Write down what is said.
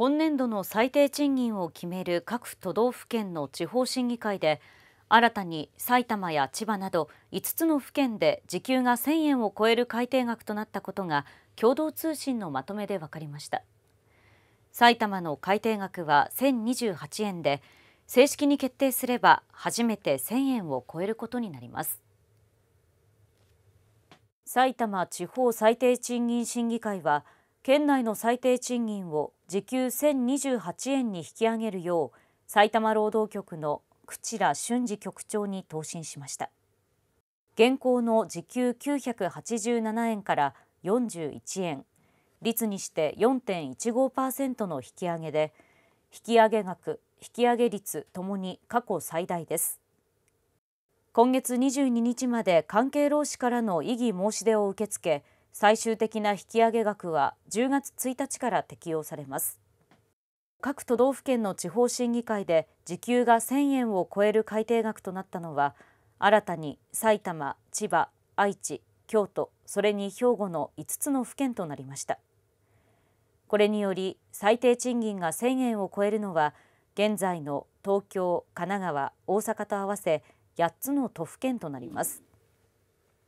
今年度の最低賃金を決める各都道府県の地方審議会で新たに埼玉や千葉など5つの府県で時給が1000円を超える改定額となったことが共同通信のまとめで分かりました埼玉の改定額は1028円で正式に決定すれば初めて1000円を超えることになります埼玉地方最低賃金審議会は県内の最低賃金を時給1028円に引き上げるよう埼玉労働局の口良俊二局長に答申しました現行の時給987円から41円率にして4.15%の引き上げで引き上げ額引き上げ率ともに過去最大です今月22日まで関係労使からの異議申し出を受け付け最終的な引き上げ額は10月1日から適用されます各都道府県の地方審議会で時給が1000円を超える改定額となったのは新たに埼玉、千葉、愛知、京都、それに兵庫の5つの府県となりましたこれにより最低賃金が1000円を超えるのは現在の東京、神奈川、大阪と合わせ8つの都府県となります。